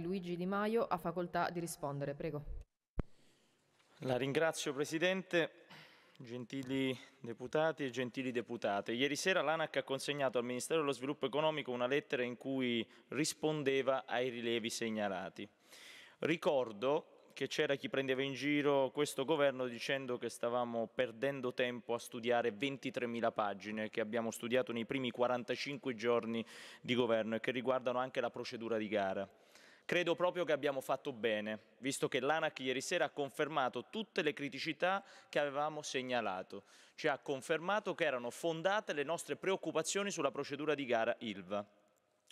Luigi Di Maio ha facoltà di rispondere. Prego. La ringrazio Presidente, gentili deputati e gentili deputate. Ieri sera l'ANAC ha consegnato al Ministero dello Sviluppo Economico una lettera in cui rispondeva ai rilevi segnalati. Ricordo che c'era chi prendeva in giro questo governo dicendo che stavamo perdendo tempo a studiare 23.000 pagine che abbiamo studiato nei primi 45 giorni di governo e che riguardano anche la procedura di gara. Credo proprio che abbiamo fatto bene, visto che l'ANAC ieri sera ha confermato tutte le criticità che avevamo segnalato. Ci ha confermato che erano fondate le nostre preoccupazioni sulla procedura di gara ILVA.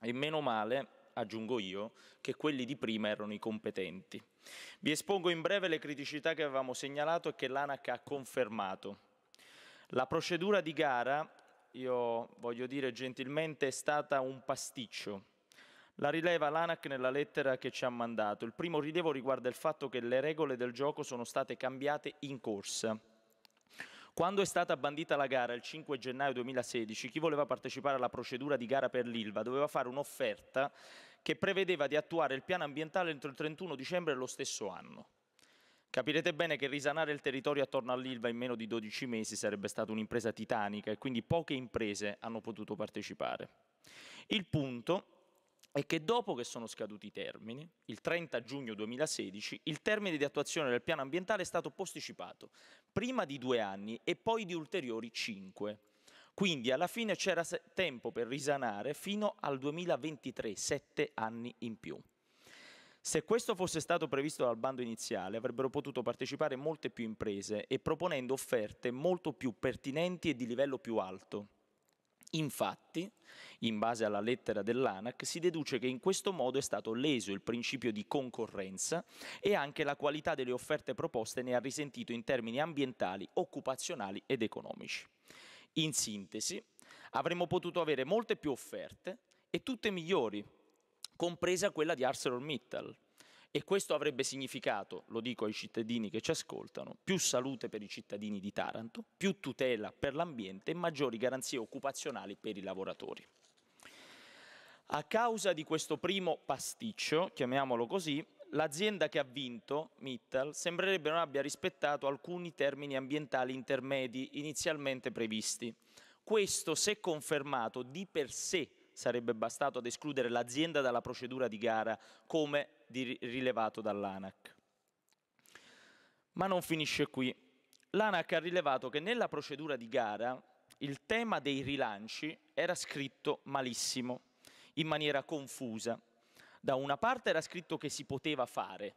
E meno male, aggiungo io, che quelli di prima erano i competenti. Vi espongo in breve le criticità che avevamo segnalato e che l'ANAC ha confermato. La procedura di gara, io voglio dire gentilmente, è stata un pasticcio la rileva l'ANAC nella lettera che ci ha mandato. Il primo rilievo riguarda il fatto che le regole del gioco sono state cambiate in corsa. Quando è stata bandita la gara il 5 gennaio 2016, chi voleva partecipare alla procedura di gara per l'ILVA doveva fare un'offerta che prevedeva di attuare il piano ambientale entro il 31 dicembre dello stesso anno. Capirete bene che risanare il territorio attorno all'Ilva in meno di 12 mesi sarebbe stata un'impresa titanica e quindi poche imprese hanno potuto partecipare. Il punto è che dopo che sono scaduti i termini, il 30 giugno 2016, il termine di attuazione del piano ambientale è stato posticipato, prima di due anni e poi di ulteriori cinque. Quindi alla fine c'era tempo per risanare fino al 2023, sette anni in più. Se questo fosse stato previsto dal bando iniziale, avrebbero potuto partecipare molte più imprese e proponendo offerte molto più pertinenti e di livello più alto. Infatti, in base alla lettera dell'ANAC, si deduce che in questo modo è stato leso il principio di concorrenza e anche la qualità delle offerte proposte ne ha risentito in termini ambientali, occupazionali ed economici. In sintesi, avremmo potuto avere molte più offerte e tutte migliori, compresa quella di ArcelorMittal e questo avrebbe significato, lo dico ai cittadini che ci ascoltano, più salute per i cittadini di Taranto, più tutela per l'ambiente e maggiori garanzie occupazionali per i lavoratori. A causa di questo primo pasticcio, chiamiamolo così, l'azienda che ha vinto, Mittal, sembrerebbe non abbia rispettato alcuni termini ambientali intermedi inizialmente previsti. Questo, se confermato, di per sé sarebbe bastato ad escludere l'azienda dalla procedura di gara come di, rilevato dall'ANAC. Ma non finisce qui. L'ANAC ha rilevato che nella procedura di gara il tema dei rilanci era scritto malissimo, in maniera confusa. Da una parte era scritto che si poteva fare,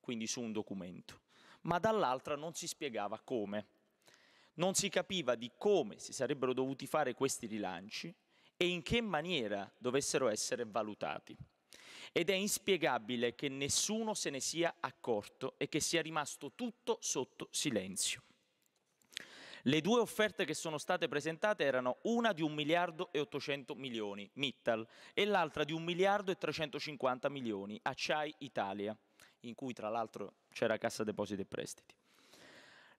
quindi su un documento, ma dall'altra non si spiegava come. Non si capiva di come si sarebbero dovuti fare questi rilanci e in che maniera dovessero essere valutati ed è inspiegabile che nessuno se ne sia accorto e che sia rimasto tutto sotto silenzio. Le due offerte che sono state presentate erano una di 1 miliardo e 800 milioni, Mittal, e l'altra di 1 miliardo e 350 milioni, Acciai Italia, in cui tra l'altro c'era Cassa Depositi e Prestiti.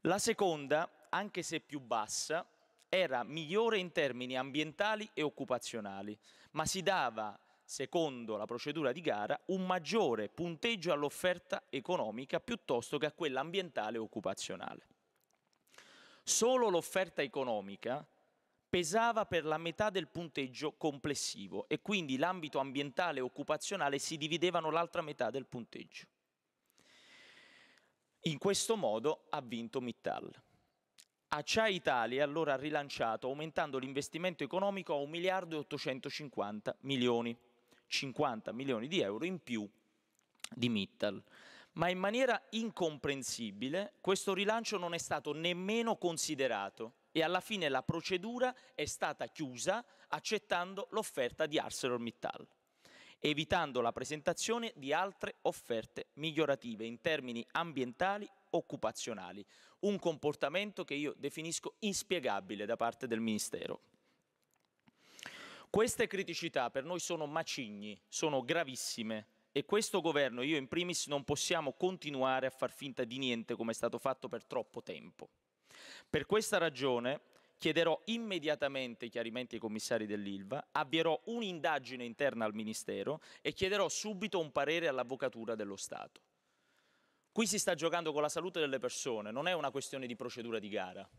La seconda, anche se più bassa, era migliore in termini ambientali e occupazionali, ma si dava secondo la procedura di gara, un maggiore punteggio all'offerta economica piuttosto che a quella ambientale e occupazionale. Solo l'offerta economica pesava per la metà del punteggio complessivo e quindi l'ambito ambientale e occupazionale si dividevano l'altra metà del punteggio. In questo modo ha vinto Mittal. Acciai Italia allora ha rilanciato aumentando l'investimento economico a 1 miliardo e 850 milioni 50 milioni di euro in più di Mittal. Ma in maniera incomprensibile questo rilancio non è stato nemmeno considerato e alla fine la procedura è stata chiusa accettando l'offerta di ArcelorMittal evitando la presentazione di altre offerte migliorative in termini ambientali occupazionali, un comportamento che io definisco inspiegabile da parte del Ministero. Queste criticità per noi sono macigni, sono gravissime e questo governo, e io in primis, non possiamo continuare a far finta di niente come è stato fatto per troppo tempo. Per questa ragione chiederò immediatamente chiarimenti ai commissari dell'ILVA, avvierò un'indagine interna al Ministero e chiederò subito un parere all'Avvocatura dello Stato. Qui si sta giocando con la salute delle persone, non è una questione di procedura di gara.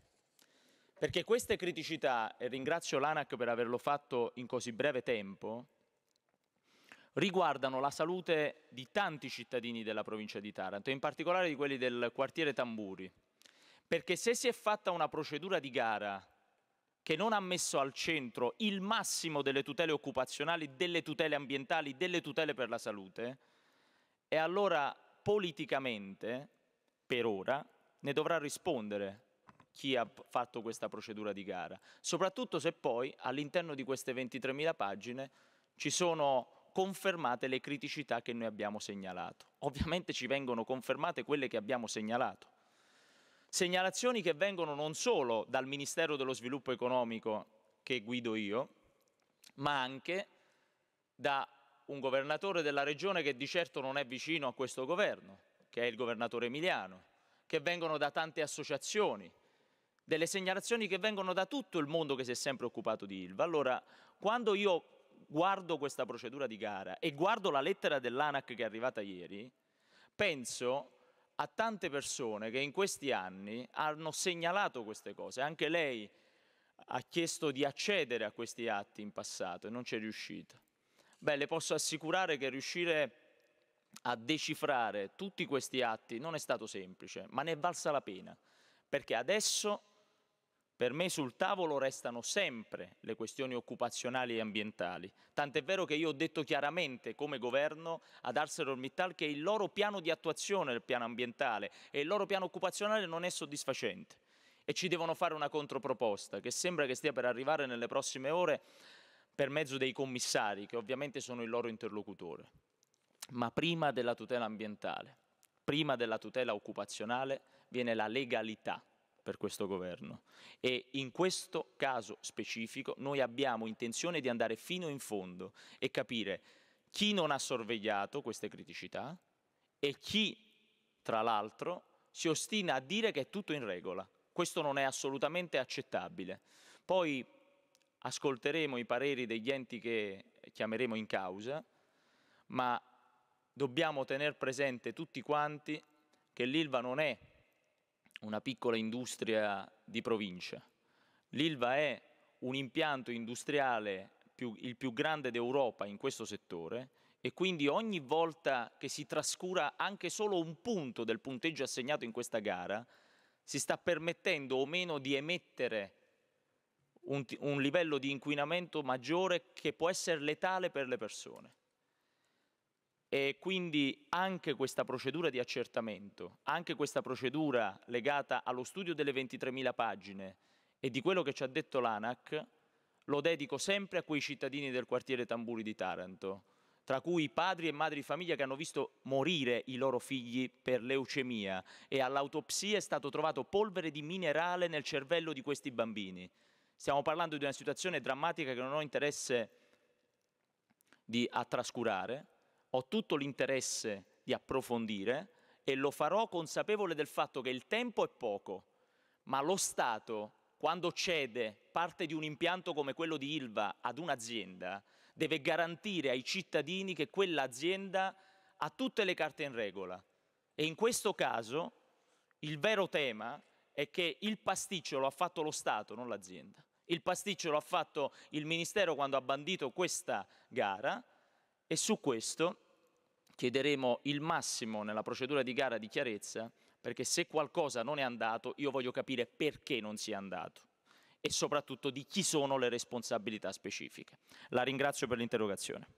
Perché queste criticità, e ringrazio l'ANAC per averlo fatto in così breve tempo, riguardano la salute di tanti cittadini della provincia di Taranto, in particolare di quelli del quartiere Tamburi. Perché se si è fatta una procedura di gara che non ha messo al centro il massimo delle tutele occupazionali, delle tutele ambientali, delle tutele per la salute, e allora politicamente, per ora, ne dovrà rispondere chi ha fatto questa procedura di gara, soprattutto se poi all'interno di queste 23.000 pagine ci sono confermate le criticità che noi abbiamo segnalato. Ovviamente ci vengono confermate quelle che abbiamo segnalato. Segnalazioni che vengono non solo dal Ministero dello Sviluppo Economico che guido io, ma anche da un governatore della regione che di certo non è vicino a questo governo, che è il governatore Emiliano, che vengono da tante associazioni, delle segnalazioni che vengono da tutto il mondo che si è sempre occupato di Ilva. Allora, quando io guardo questa procedura di gara e guardo la lettera dell'ANAC che è arrivata ieri, penso a tante persone che in questi anni hanno segnalato queste cose. Anche lei ha chiesto di accedere a questi atti in passato e non ci è riuscita. Beh, le posso assicurare che riuscire a decifrare tutti questi atti non è stato semplice, ma ne è valsa la pena, perché adesso per me sul tavolo restano sempre le questioni occupazionali e ambientali, tant'è vero che io ho detto chiaramente come governo ad ArcelorMittal che il loro piano di attuazione del piano ambientale e il loro piano occupazionale non è soddisfacente e ci devono fare una controproposta che sembra che stia per arrivare nelle prossime ore per mezzo dei commissari che ovviamente sono il loro interlocutore. Ma prima della tutela ambientale, prima della tutela occupazionale viene la legalità per questo governo e in questo caso specifico noi abbiamo intenzione di andare fino in fondo e capire chi non ha sorvegliato queste criticità e chi, tra l'altro, si ostina a dire che è tutto in regola. Questo non è assolutamente accettabile. Poi ascolteremo i pareri degli enti che chiameremo in causa, ma dobbiamo tenere presente tutti quanti che l'ILVA non è una piccola industria di provincia. L'Ilva è un impianto industriale più, il più grande d'Europa in questo settore e quindi ogni volta che si trascura anche solo un punto del punteggio assegnato in questa gara, si sta permettendo o meno di emettere un, un livello di inquinamento maggiore che può essere letale per le persone. E quindi anche questa procedura di accertamento, anche questa procedura legata allo studio delle 23.000 pagine e di quello che ci ha detto l'ANAC, lo dedico sempre a quei cittadini del quartiere Tamburi di Taranto, tra cui padri e madri di famiglia che hanno visto morire i loro figli per leucemia e all'autopsia è stato trovato polvere di minerale nel cervello di questi bambini. Stiamo parlando di una situazione drammatica che non ho interesse di, a trascurare, ho tutto l'interesse di approfondire e lo farò consapevole del fatto che il tempo è poco, ma lo Stato, quando cede parte di un impianto come quello di Ilva ad un'azienda, deve garantire ai cittadini che quell'azienda ha tutte le carte in regola. E in questo caso il vero tema è che il pasticcio lo ha fatto lo Stato, non l'azienda. Il pasticcio lo ha fatto il Ministero quando ha bandito questa gara e su questo chiederemo il massimo nella procedura di gara di chiarezza, perché se qualcosa non è andato io voglio capire perché non sia andato e soprattutto di chi sono le responsabilità specifiche. La ringrazio per l'interrogazione.